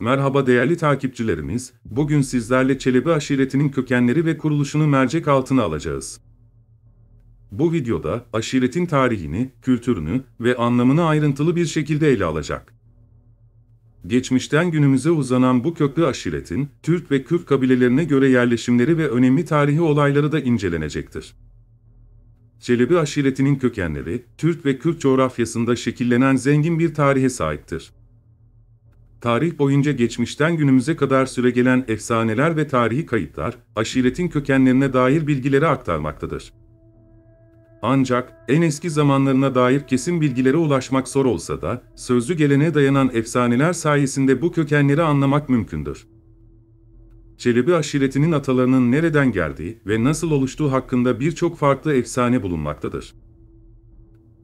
Merhaba değerli takipçilerimiz, bugün sizlerle Çelebi aşiretinin kökenleri ve kuruluşunu mercek altına alacağız. Bu videoda aşiretin tarihini, kültürünü ve anlamını ayrıntılı bir şekilde ele alacak. Geçmişten günümüze uzanan bu köklü aşiretin, Türk ve Kürt kabilelerine göre yerleşimleri ve önemli tarihi olayları da incelenecektir. Çelebi aşiretinin kökenleri, Türk ve Kürt coğrafyasında şekillenen zengin bir tarihe sahiptir. Tarih boyunca geçmişten günümüze kadar süre gelen efsaneler ve tarihi kayıtlar, aşiretin kökenlerine dair bilgileri aktarmaktadır. Ancak en eski zamanlarına dair kesin bilgilere ulaşmak zor olsa da, sözlü gelene dayanan efsaneler sayesinde bu kökenleri anlamak mümkündür. Çelebi aşiretinin atalarının nereden geldiği ve nasıl oluştuğu hakkında birçok farklı efsane bulunmaktadır.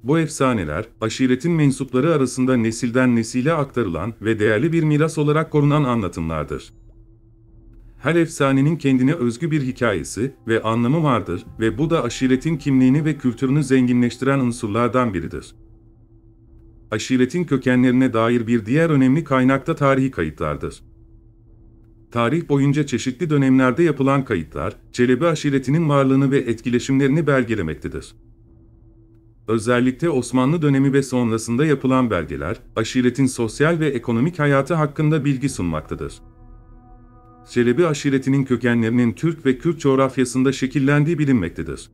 Bu efsaneler, aşiretin mensupları arasında nesilden nesile aktarılan ve değerli bir miras olarak korunan anlatımlardır. Her efsanenin kendine özgü bir hikayesi ve anlamı vardır ve bu da aşiretin kimliğini ve kültürünü zenginleştiren unsurlardan biridir. Aşiretin kökenlerine dair bir diğer önemli kaynak da tarihi kayıtlardır. Tarih boyunca çeşitli dönemlerde yapılan kayıtlar, Çelebi aşiretinin varlığını ve etkileşimlerini belgelemektedir. Özellikle Osmanlı dönemi ve sonrasında yapılan belgeler, aşiretin sosyal ve ekonomik hayatı hakkında bilgi sunmaktadır. Çelebi aşiretinin kökenlerinin Türk ve Kürt coğrafyasında şekillendiği bilinmektedir.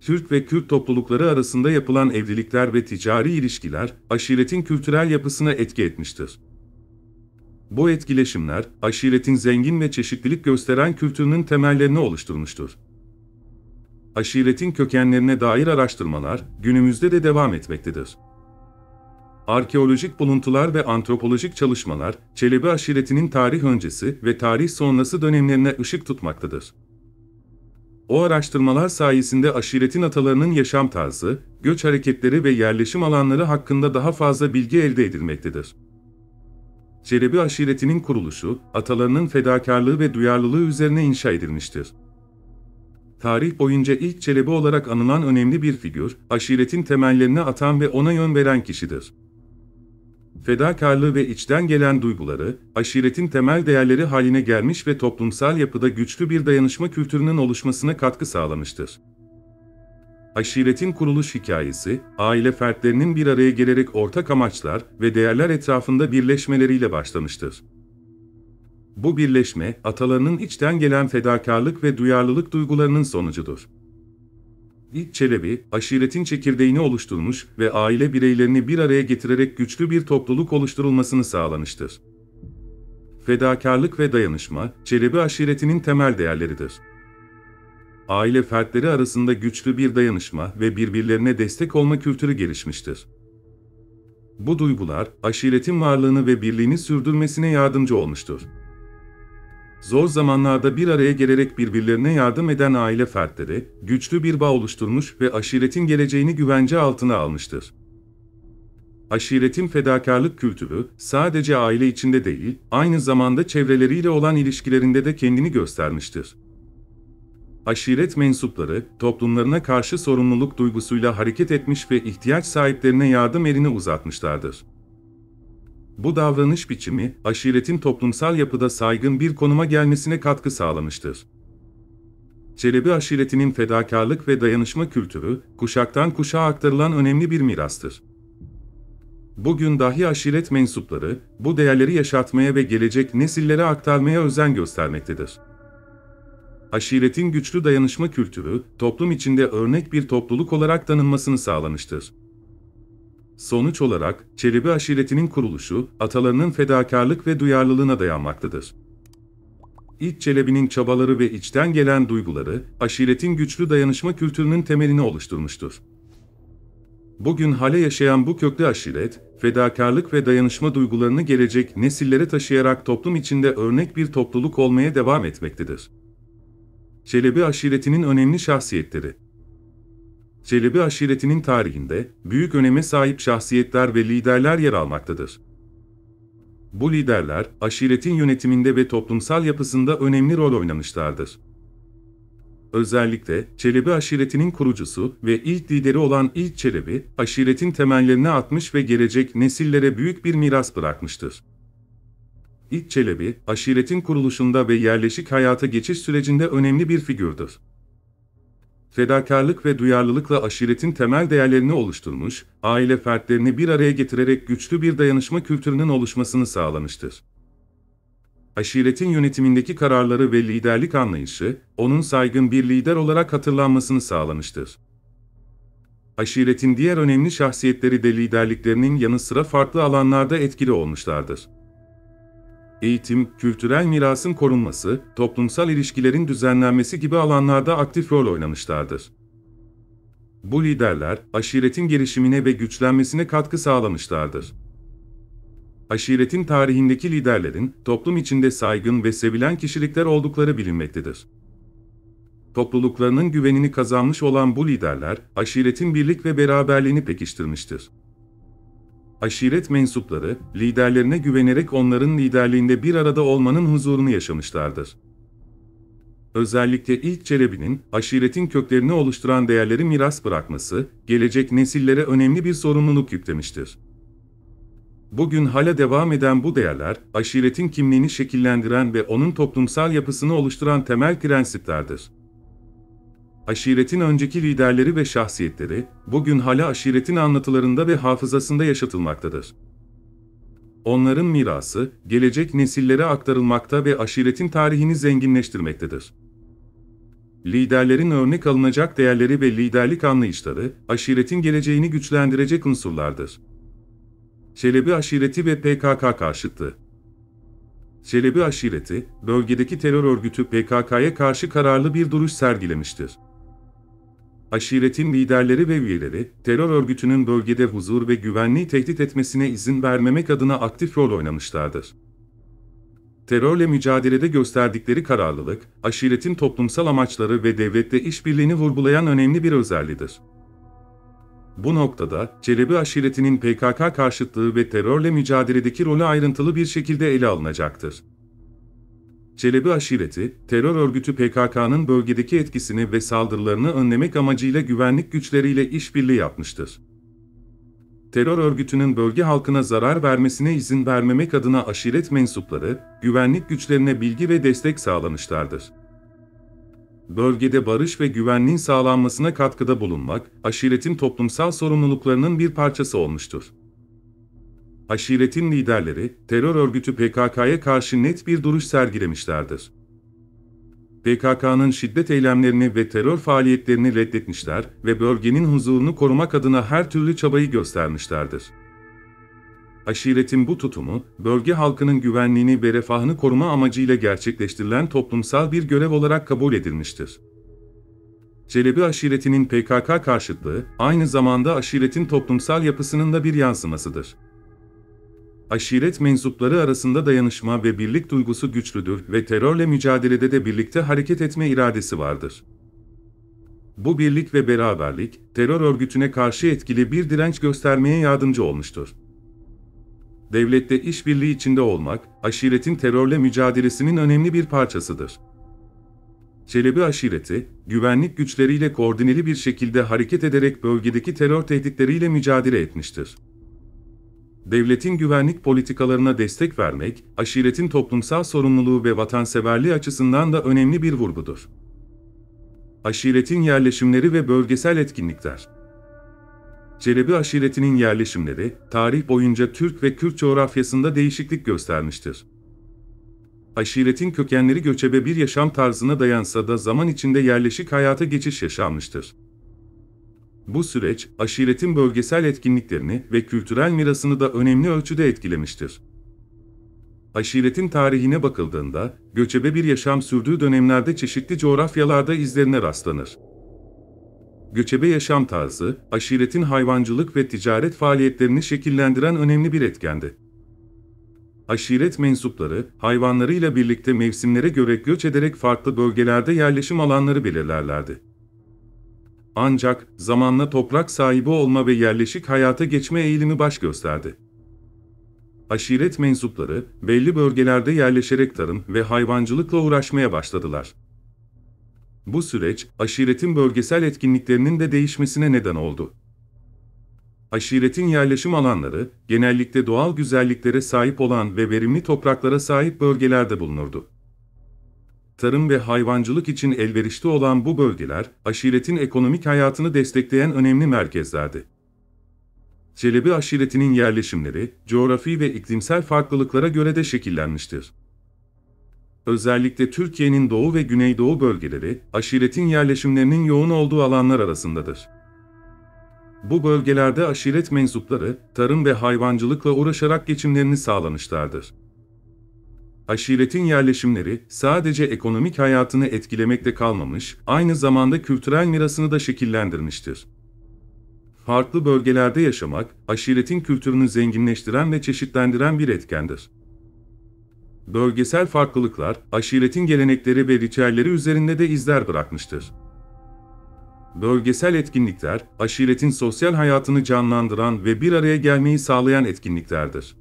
Türk ve Kürt toplulukları arasında yapılan evlilikler ve ticari ilişkiler, aşiretin kültürel yapısına etki etmiştir. Bu etkileşimler, aşiretin zengin ve çeşitlilik gösteren kültürünün temellerini oluşturmuştur aşiretin kökenlerine dair araştırmalar günümüzde de devam etmektedir. Arkeolojik buluntular ve antropolojik çalışmalar, Çelebi aşiretinin tarih öncesi ve tarih sonrası dönemlerine ışık tutmaktadır. O araştırmalar sayesinde aşiretin atalarının yaşam tarzı, göç hareketleri ve yerleşim alanları hakkında daha fazla bilgi elde edilmektedir. Çelebi aşiretinin kuruluşu, atalarının fedakarlığı ve duyarlılığı üzerine inşa edilmiştir tarih boyunca ilk çelebi olarak anılan önemli bir figür, aşiretin temellerini atan ve ona yön veren kişidir. Fedakarlığı ve içten gelen duyguları, aşiretin temel değerleri haline gelmiş ve toplumsal yapıda güçlü bir dayanışma kültürünün oluşmasına katkı sağlamıştır. Aşiretin kuruluş hikayesi, aile fertlerinin bir araya gelerek ortak amaçlar ve değerler etrafında birleşmeleriyle başlamıştır. Bu birleşme, atalarının içten gelen fedakarlık ve duyarlılık duygularının sonucudur. İlk Çelebi, aşiretin çekirdeğini oluşturmuş ve aile bireylerini bir araya getirerek güçlü bir topluluk oluşturulmasını sağlamıştır. Fedakarlık ve dayanışma, Çelebi aşiretinin temel değerleridir. Aile fertleri arasında güçlü bir dayanışma ve birbirlerine destek olma kültürü gelişmiştir. Bu duygular, aşiretin varlığını ve birliğini sürdürmesine yardımcı olmuştur. Zor zamanlarda bir araya gelerek birbirlerine yardım eden aile fertleri, güçlü bir bağ oluşturmuş ve aşiretin geleceğini güvence altına almıştır. Aşiretin fedakarlık kültürü, sadece aile içinde değil, aynı zamanda çevreleriyle olan ilişkilerinde de kendini göstermiştir aşiret mensupları toplumlarına karşı sorumluluk duygusuyla hareket etmiş ve ihtiyaç sahiplerine yardım elini uzatmışlardır. Bu davranış biçimi, aşiretin toplumsal yapıda saygın bir konuma gelmesine katkı sağlamıştır. Çelebi aşiretinin fedakarlık ve dayanışma kültürü, kuşaktan kuşağa aktarılan önemli bir mirastır. Bugün dahi aşiret mensupları, bu değerleri yaşatmaya ve gelecek nesillere aktarmaya özen göstermektedir. Aşiretin güçlü dayanışma kültürü, toplum içinde örnek bir topluluk olarak tanınmasını sağlamıştır. Sonuç olarak, Çelebi aşiretinin kuruluşu, atalarının fedakarlık ve duyarlılığına dayanmaktadır. İç Çelebi'nin çabaları ve içten gelen duyguları, aşiretin güçlü dayanışma kültürünün temelini oluşturmuştur. Bugün hale yaşayan bu köklü aşiret, fedakarlık ve dayanışma duygularını gelecek nesillere taşıyarak toplum içinde örnek bir topluluk olmaya devam etmektedir. Çelebi aşiretinin önemli şahsiyetleri Çelebi aşiretinin tarihinde büyük öneme sahip şahsiyetler ve liderler yer almaktadır. Bu liderler aşiretin yönetiminde ve toplumsal yapısında önemli rol oynamışlardır. Özellikle Çelebi aşiretinin kurucusu ve ilk lideri olan İlk Çelebi, aşiretin temellerini atmış ve gelecek nesillere büyük bir miras bırakmıştır. İlk Çelebi, aşiretin kuruluşunda ve yerleşik hayata geçiş sürecinde önemli bir figürdür fedakarlık ve duyarlılıkla aşiretin temel değerlerini oluşturmuş, aile fertlerini bir araya getirerek güçlü bir dayanışma kültürünün oluşmasını sağlamıştır. Aşiretin yönetimindeki kararları ve liderlik anlayışı, onun saygın bir lider olarak hatırlanmasını sağlamıştır. Aşiretin diğer önemli şahsiyetleri de liderliklerinin yanı sıra farklı alanlarda etkili olmuşlardır eğitim, kültürel mirasın korunması, toplumsal ilişkilerin düzenlenmesi gibi alanlarda aktif rol oynamışlardır. Bu liderler, aşiretin gelişimine ve güçlenmesine katkı sağlamışlardır. Aşiretin tarihindeki liderlerin, toplum içinde saygın ve sevilen kişilikler oldukları bilinmektedir. Topluluklarının güvenini kazanmış olan bu liderler, aşiretin birlik ve beraberliğini pekiştirmiştir aşiret mensupları, liderlerine güvenerek onların liderliğinde bir arada olmanın huzurunu yaşamışlardır. Özellikle ilk Çelebi'nin, aşiretin köklerini oluşturan değerleri miras bırakması, gelecek nesillere önemli bir sorumluluk yüklemiştir. Bugün hala devam eden bu değerler, aşiretin kimliğini şekillendiren ve onun toplumsal yapısını oluşturan temel prensiplerdir aşiretin önceki liderleri ve şahsiyetleri, bugün hala aşiretin anlatılarında ve hafızasında yaşatılmaktadır. Onların mirası, gelecek nesillere aktarılmakta ve aşiretin tarihini zenginleştirmektedir. Liderlerin örnek alınacak değerleri ve liderlik anlayışları, aşiretin geleceğini güçlendirecek unsurlardır. Çelebi aşireti ve PKK karşıttı. Çelebi aşireti, bölgedeki terör örgütü PKK'ya karşı kararlı bir duruş sergilemiştir aşiretin liderleri ve üyeleri, terör örgütünün bölgede huzur ve güvenliği tehdit etmesine izin vermemek adına aktif rol oynamışlardır. Terörle mücadelede gösterdikleri kararlılık, aşiretin toplumsal amaçları ve devlette işbirliğini vurgulayan önemli bir özelliğidir. Bu noktada, Çelebi aşiretinin PKK karşıtlığı ve terörle mücadeledeki rolü ayrıntılı bir şekilde ele alınacaktır. Çelebi aşireti, terör örgütü PKK'nın bölgedeki etkisini ve saldırılarını önlemek amacıyla güvenlik güçleriyle işbirliği yapmıştır. Terör örgütünün bölge halkına zarar vermesine izin vermemek adına aşiret mensupları, güvenlik güçlerine bilgi ve destek sağlamışlardır. Bölgede barış ve güvenliğin sağlanmasına katkıda bulunmak, aşiretin toplumsal sorumluluklarının bir parçası olmuştur aşiretin liderleri terör örgütü PKK'ya karşı net bir duruş sergilemişlerdir. PKK'nın şiddet eylemlerini ve terör faaliyetlerini reddetmişler ve bölgenin huzurunu korumak adına her türlü çabayı göstermişlerdir. Aşiretin bu tutumu, bölge halkının güvenliğini ve refahını koruma amacıyla gerçekleştirilen toplumsal bir görev olarak kabul edilmiştir. Celebi aşiretinin PKK karşıtlığı, aynı zamanda aşiretin toplumsal yapısının da bir yansımasıdır aşiret mensupları arasında dayanışma ve birlik duygusu güçlüdür ve terörle mücadelede de birlikte hareket etme iradesi vardır. Bu birlik ve beraberlik, terör örgütüne karşı etkili bir direnç göstermeye yardımcı olmuştur. Devlette işbirliği içinde olmak, aşiretin terörle mücadelesinin önemli bir parçasıdır. Çelebi aşireti, güvenlik güçleriyle koordineli bir şekilde hareket ederek bölgedeki terör tehditleriyle mücadele etmiştir devletin güvenlik politikalarına destek vermek, aşiretin toplumsal sorumluluğu ve vatanseverliği açısından da önemli bir vurgudur. Aşiretin yerleşimleri ve bölgesel etkinlikler Çelebi aşiretinin yerleşimleri, tarih boyunca Türk ve Kürt coğrafyasında değişiklik göstermiştir. Aşiretin kökenleri göçebe bir yaşam tarzına dayansa da zaman içinde yerleşik hayata geçiş yaşanmıştır. Bu süreç, aşiretin bölgesel etkinliklerini ve kültürel mirasını da önemli ölçüde etkilemiştir. Aşiretin tarihine bakıldığında, göçebe bir yaşam sürdüğü dönemlerde çeşitli coğrafyalarda izlerine rastlanır. Göçebe yaşam tarzı, aşiretin hayvancılık ve ticaret faaliyetlerini şekillendiren önemli bir etkendi. Aşiret mensupları, hayvanlarıyla birlikte mevsimlere göre göç ederek farklı bölgelerde yerleşim alanları belirlerlerdi. Ancak zamanla toprak sahibi olma ve yerleşik hayata geçme eğilimi baş gösterdi. Aşiret mensupları belli bölgelerde yerleşerek tarım ve hayvancılıkla uğraşmaya başladılar. Bu süreç aşiretin bölgesel etkinliklerinin de değişmesine neden oldu. Aşiretin yerleşim alanları genellikle doğal güzelliklere sahip olan ve verimli topraklara sahip bölgelerde bulunurdu tarım ve hayvancılık için elverişli olan bu bölgeler, aşiretin ekonomik hayatını destekleyen önemli merkezlerdi. Çelebi aşiretinin yerleşimleri, coğrafi ve iklimsel farklılıklara göre de şekillenmiştir. Özellikle Türkiye'nin doğu ve güneydoğu bölgeleri, aşiretin yerleşimlerinin yoğun olduğu alanlar arasındadır. Bu bölgelerde aşiret mensupları, tarım ve hayvancılıkla uğraşarak geçimlerini sağlamışlardır aşiretin yerleşimleri sadece ekonomik hayatını etkilemekte kalmamış, aynı zamanda kültürel mirasını da şekillendirmiştir. Farklı bölgelerde yaşamak, aşiretin kültürünü zenginleştiren ve çeşitlendiren bir etkendir. Bölgesel farklılıklar, aşiretin gelenekleri ve ritüelleri üzerinde de izler bırakmıştır. Bölgesel etkinlikler, aşiretin sosyal hayatını canlandıran ve bir araya gelmeyi sağlayan etkinliklerdir.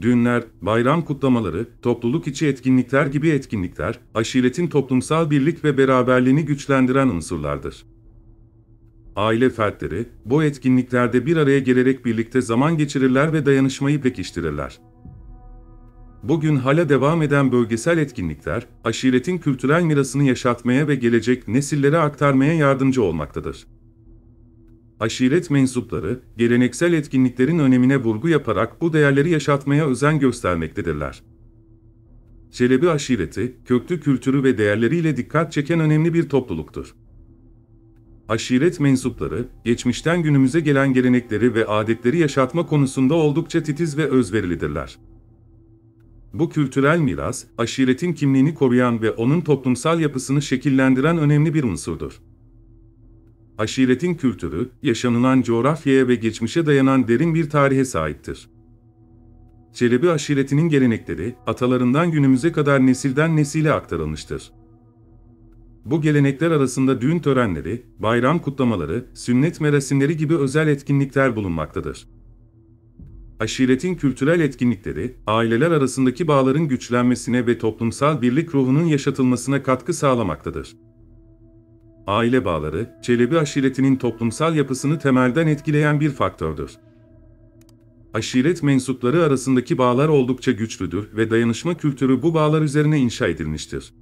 Dünler, bayram kutlamaları, topluluk içi etkinlikler gibi etkinlikler, aşiretin toplumsal birlik ve beraberliğini güçlendiren unsurlardır. Aile fertleri, bu etkinliklerde bir araya gelerek birlikte zaman geçirirler ve dayanışmayı pekiştirirler. Bugün hala devam eden bölgesel etkinlikler, aşiretin kültürel mirasını yaşatmaya ve gelecek nesillere aktarmaya yardımcı olmaktadır aşiret mensupları, geleneksel etkinliklerin önemine vurgu yaparak bu değerleri yaşatmaya özen göstermektedirler. Çelebi aşireti, köklü kültürü ve değerleriyle dikkat çeken önemli bir topluluktur. Aşiret mensupları, geçmişten günümüze gelen gelenekleri ve adetleri yaşatma konusunda oldukça titiz ve özverilidirler. Bu kültürel miras, aşiretin kimliğini koruyan ve onun toplumsal yapısını şekillendiren önemli bir unsurdur aşiretin kültürü, yaşanılan coğrafyaya ve geçmişe dayanan derin bir tarihe sahiptir. Çelebi aşiretinin gelenekleri, atalarından günümüze kadar nesilden nesile aktarılmıştır. Bu gelenekler arasında düğün törenleri, bayram kutlamaları, sünnet merasimleri gibi özel etkinlikler bulunmaktadır. Aşiretin kültürel etkinlikleri, aileler arasındaki bağların güçlenmesine ve toplumsal birlik ruhunun yaşatılmasına katkı sağlamaktadır aile bağları, Çelebi aşiretinin toplumsal yapısını temelden etkileyen bir faktördür. Aşiret mensupları arasındaki bağlar oldukça güçlüdür ve dayanışma kültürü bu bağlar üzerine inşa edilmiştir.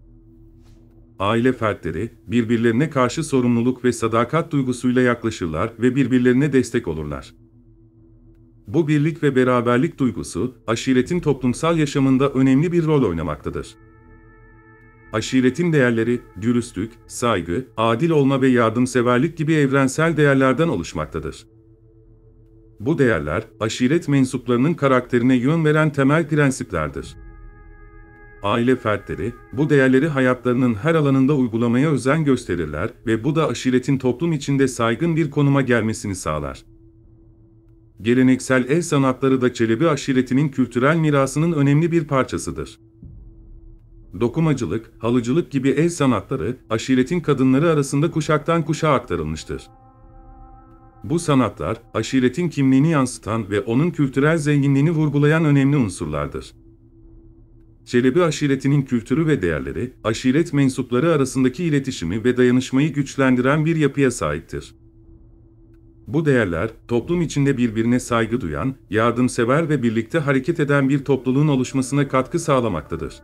Aile fertleri, birbirlerine karşı sorumluluk ve sadakat duygusuyla yaklaşırlar ve birbirlerine destek olurlar. Bu birlik ve beraberlik duygusu, aşiretin toplumsal yaşamında önemli bir rol oynamaktadır aşiretin değerleri, dürüstlük, saygı, adil olma ve yardımseverlik gibi evrensel değerlerden oluşmaktadır. Bu değerler, aşiret mensuplarının karakterine yön veren temel prensiplerdir. Aile fertleri, bu değerleri hayatlarının her alanında uygulamaya özen gösterirler ve bu da aşiretin toplum içinde saygın bir konuma gelmesini sağlar. Geleneksel el sanatları da Çelebi aşiretinin kültürel mirasının önemli bir parçasıdır. Dokumacılık, halıcılık gibi el sanatları aşiretin kadınları arasında kuşaktan kuşağa aktarılmıştır. Bu sanatlar aşiretin kimliğini yansıtan ve onun kültürel zenginliğini vurgulayan önemli unsurlardır. Çelebi aşiretinin kültürü ve değerleri, aşiret mensupları arasındaki iletişimi ve dayanışmayı güçlendiren bir yapıya sahiptir. Bu değerler, toplum içinde birbirine saygı duyan, yardımsever ve birlikte hareket eden bir topluluğun oluşmasına katkı sağlamaktadır.